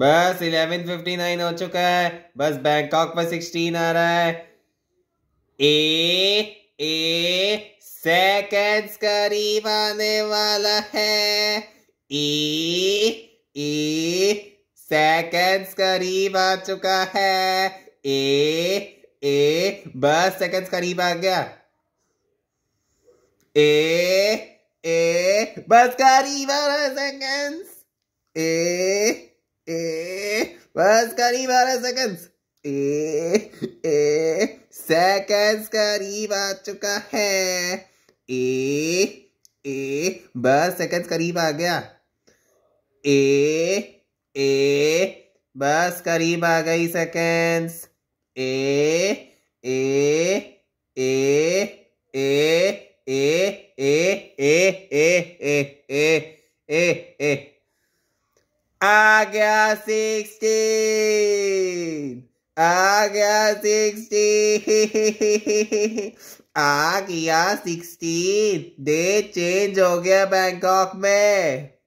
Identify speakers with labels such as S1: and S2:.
S1: बस eleven fifty nine हो चुका है बस बैंकॉक पर सिक्सटीन आ रहा है ए ए सेकेंड्स करीब आने वाला है ई ए सेकेंड्स करीब आ चुका है ए ए बस सेकेंड्स करीब आ गया ए ए बस करीब आ रहा है सेकेंड्स ए ए बस करीब आ रहा ए ए सेकंड्स करीब आ चुका है ए ए बस सेकंड्स करीब आ गया ए ए बस करीब आ गई सेकंड्स ए ए ए ए ए ए ए ए ए ए ए I got 16. I got 16. आ गया 16. डे चेंज हो गया बैंकॉक में